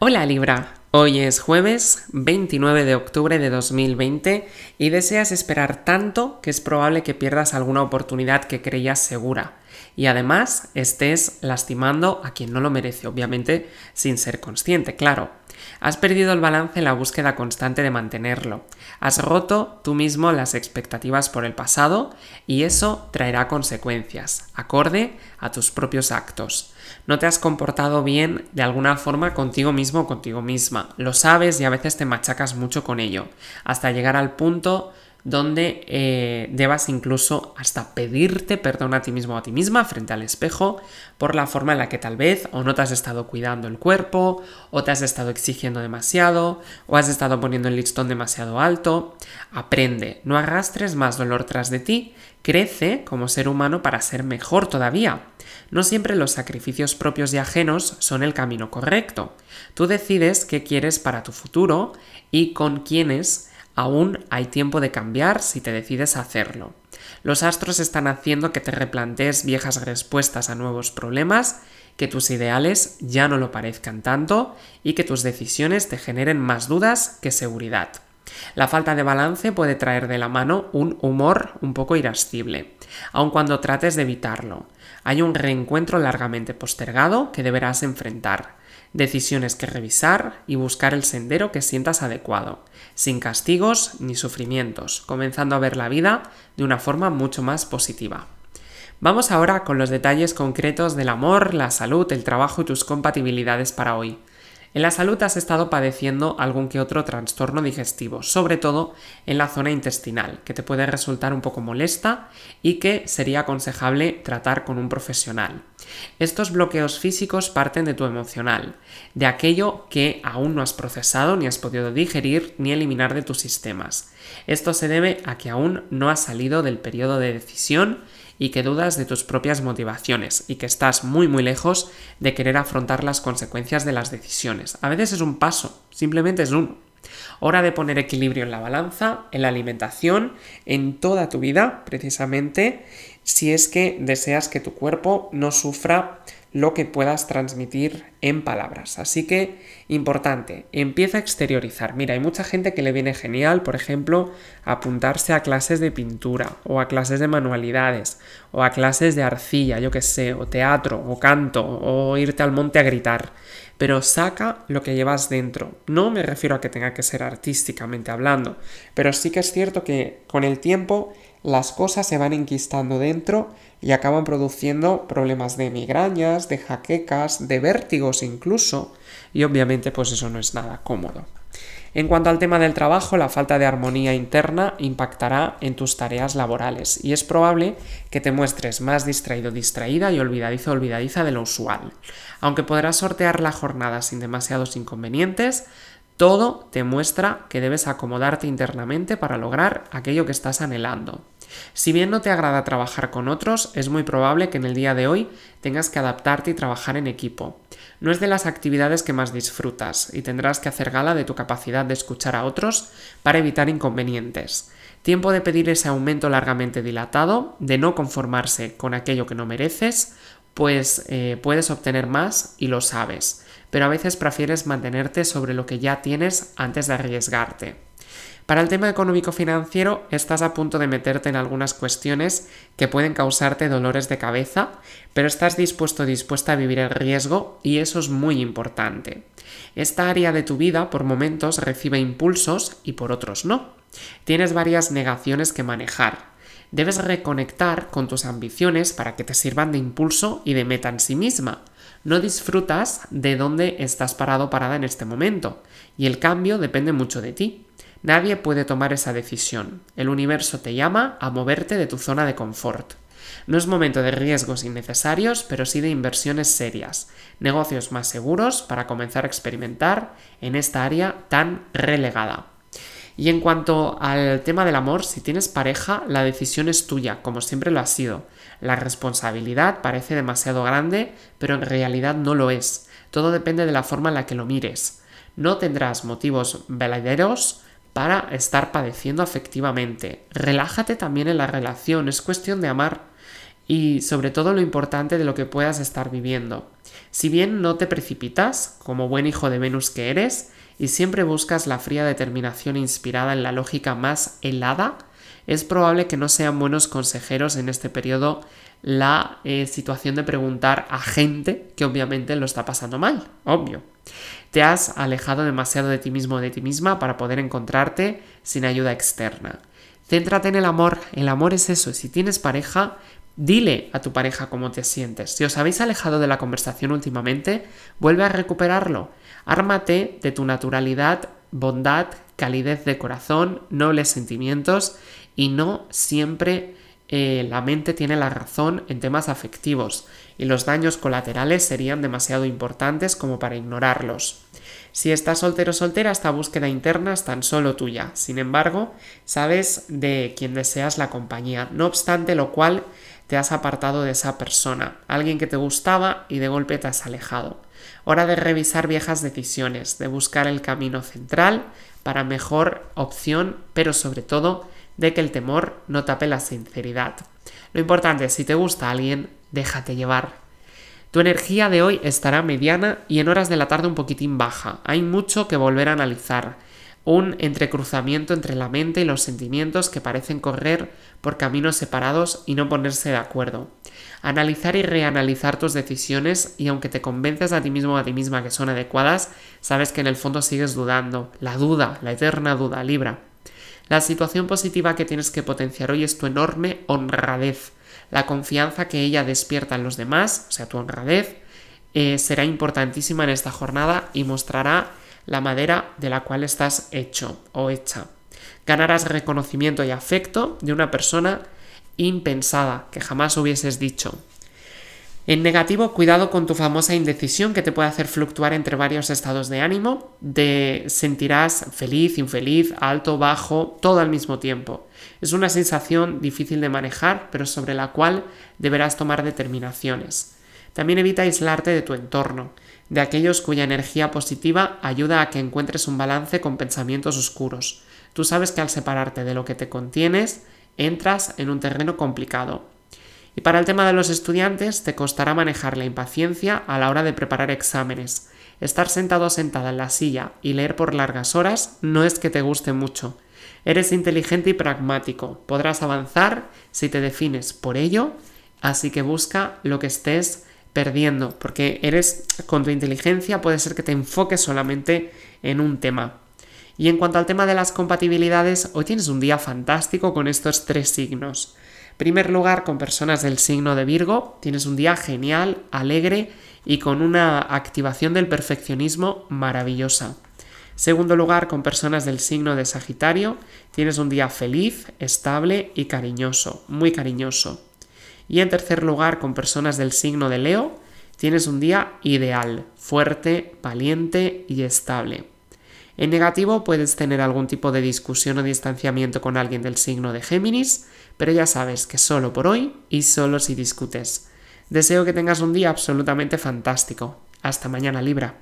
Hola Libra, hoy es jueves 29 de octubre de 2020 y deseas esperar tanto que es probable que pierdas alguna oportunidad que creías segura y además estés lastimando a quien no lo merece, obviamente sin ser consciente, claro. Has perdido el balance en la búsqueda constante de mantenerlo. Has roto tú mismo las expectativas por el pasado y eso traerá consecuencias, acorde a tus propios actos. No te has comportado bien de alguna forma contigo mismo o contigo misma. Lo sabes y a veces te machacas mucho con ello, hasta llegar al punto donde eh, debas incluso hasta pedirte perdón a ti mismo o a ti misma frente al espejo por la forma en la que tal vez o no te has estado cuidando el cuerpo, o te has estado exigiendo demasiado, o has estado poniendo el listón demasiado alto. Aprende, no arrastres más dolor tras de ti, crece como ser humano para ser mejor todavía. No siempre los sacrificios propios y ajenos son el camino correcto. Tú decides qué quieres para tu futuro y con quiénes Aún hay tiempo de cambiar si te decides hacerlo. Los astros están haciendo que te replantees viejas respuestas a nuevos problemas, que tus ideales ya no lo parezcan tanto y que tus decisiones te generen más dudas que seguridad. La falta de balance puede traer de la mano un humor un poco irascible, aun cuando trates de evitarlo. Hay un reencuentro largamente postergado que deberás enfrentar decisiones que revisar y buscar el sendero que sientas adecuado, sin castigos ni sufrimientos, comenzando a ver la vida de una forma mucho más positiva. Vamos ahora con los detalles concretos del amor, la salud, el trabajo y tus compatibilidades para hoy. En la salud has estado padeciendo algún que otro trastorno digestivo, sobre todo en la zona intestinal, que te puede resultar un poco molesta y que sería aconsejable tratar con un profesional. Estos bloqueos físicos parten de tu emocional, de aquello que aún no has procesado, ni has podido digerir, ni eliminar de tus sistemas. Esto se debe a que aún no has salido del periodo de decisión y que dudas de tus propias motivaciones y que estás muy muy lejos de querer afrontar las consecuencias de las decisiones. A veces es un paso, simplemente es uno. Hora de poner equilibrio en la balanza, en la alimentación, en toda tu vida, precisamente, si es que deseas que tu cuerpo no sufra lo que puedas transmitir en palabras. Así que, importante, empieza a exteriorizar. Mira, hay mucha gente que le viene genial, por ejemplo, apuntarse a clases de pintura, o a clases de manualidades, o a clases de arcilla, yo qué sé, o teatro, o canto, o irte al monte a gritar pero saca lo que llevas dentro. No me refiero a que tenga que ser artísticamente hablando, pero sí que es cierto que con el tiempo las cosas se van enquistando dentro y acaban produciendo problemas de migrañas, de jaquecas, de vértigos incluso, y obviamente pues eso no es nada cómodo. En cuanto al tema del trabajo, la falta de armonía interna impactará en tus tareas laborales y es probable que te muestres más distraído, distraída y olvidadizo, olvidadiza de lo usual. Aunque podrás sortear la jornada sin demasiados inconvenientes, todo te muestra que debes acomodarte internamente para lograr aquello que estás anhelando. Si bien no te agrada trabajar con otros, es muy probable que en el día de hoy tengas que adaptarte y trabajar en equipo. No es de las actividades que más disfrutas y tendrás que hacer gala de tu capacidad de escuchar a otros para evitar inconvenientes. Tiempo de pedir ese aumento largamente dilatado, de no conformarse con aquello que no mereces, pues eh, puedes obtener más y lo sabes, pero a veces prefieres mantenerte sobre lo que ya tienes antes de arriesgarte. Para el tema económico-financiero estás a punto de meterte en algunas cuestiones que pueden causarte dolores de cabeza, pero estás dispuesto o dispuesta a vivir el riesgo y eso es muy importante. Esta área de tu vida por momentos recibe impulsos y por otros no. Tienes varias negaciones que manejar, debes reconectar con tus ambiciones para que te sirvan de impulso y de meta en sí misma. No disfrutas de dónde estás parado parada en este momento, y el cambio depende mucho de ti. Nadie puede tomar esa decisión. El universo te llama a moverte de tu zona de confort. No es momento de riesgos innecesarios, pero sí de inversiones serias, negocios más seguros para comenzar a experimentar en esta área tan relegada. Y en cuanto al tema del amor, si tienes pareja, la decisión es tuya, como siempre lo ha sido. La responsabilidad parece demasiado grande, pero en realidad no lo es. Todo depende de la forma en la que lo mires. No tendrás motivos veladeros para estar padeciendo afectivamente. Relájate también en la relación, es cuestión de amar y sobre todo lo importante de lo que puedas estar viviendo. Si bien no te precipitas, como buen hijo de Venus que eres, y siempre buscas la fría determinación inspirada en la lógica más helada, es probable que no sean buenos consejeros en este periodo la eh, situación de preguntar a gente que obviamente lo está pasando mal, obvio. Te has alejado demasiado de ti mismo o de ti misma para poder encontrarte sin ayuda externa. Céntrate en el amor, el amor es eso, si tienes pareja, dile a tu pareja cómo te sientes. Si os habéis alejado de la conversación últimamente, vuelve a recuperarlo. Ármate de tu naturalidad, bondad, calidez de corazón, nobles sentimientos y no siempre eh, la mente tiene la razón en temas afectivos y los daños colaterales serían demasiado importantes como para ignorarlos. Si estás soltero o soltera, esta búsqueda interna es tan solo tuya. Sin embargo, sabes de quién deseas la compañía, no obstante lo cual te has apartado de esa persona, alguien que te gustaba y de golpe te has alejado. Hora de revisar viejas decisiones, de buscar el camino central para mejor opción, pero sobre todo de que el temor no tape la sinceridad. Lo importante es, si te gusta alguien, déjate llevar. Tu energía de hoy estará mediana y en horas de la tarde un poquitín baja. Hay mucho que volver a analizar. Un entrecruzamiento entre la mente y los sentimientos que parecen correr por caminos separados y no ponerse de acuerdo. Analizar y reanalizar tus decisiones y aunque te convences a ti mismo o a ti misma que son adecuadas, sabes que en el fondo sigues dudando. La duda, la eterna duda, Libra. La situación positiva que tienes que potenciar hoy es tu enorme honradez. La confianza que ella despierta en los demás, o sea, tu honradez, eh, será importantísima en esta jornada y mostrará la madera de la cual estás hecho o hecha. Ganarás reconocimiento y afecto de una persona impensada que jamás hubieses dicho. En negativo, cuidado con tu famosa indecisión que te puede hacer fluctuar entre varios estados de ánimo, te sentirás feliz, infeliz, alto, bajo, todo al mismo tiempo. Es una sensación difícil de manejar, pero sobre la cual deberás tomar determinaciones. También evita aislarte de tu entorno, de aquellos cuya energía positiva ayuda a que encuentres un balance con pensamientos oscuros. Tú sabes que al separarte de lo que te contienes, entras en un terreno complicado. Y para el tema de los estudiantes, te costará manejar la impaciencia a la hora de preparar exámenes. Estar sentado o sentada en la silla y leer por largas horas no es que te guste mucho. Eres inteligente y pragmático, podrás avanzar si te defines por ello, así que busca lo que estés perdiendo, porque eres con tu inteligencia puede ser que te enfoques solamente en un tema. Y en cuanto al tema de las compatibilidades, hoy tienes un día fantástico con estos tres signos. Primer lugar, con personas del signo de Virgo, tienes un día genial, alegre y con una activación del perfeccionismo maravillosa. Segundo lugar, con personas del signo de Sagitario, tienes un día feliz, estable y cariñoso, muy cariñoso. Y en tercer lugar, con personas del signo de Leo, tienes un día ideal, fuerte, valiente y estable. En negativo puedes tener algún tipo de discusión o distanciamiento con alguien del signo de Géminis, pero ya sabes que solo por hoy y solo si discutes. Deseo que tengas un día absolutamente fantástico. Hasta mañana Libra.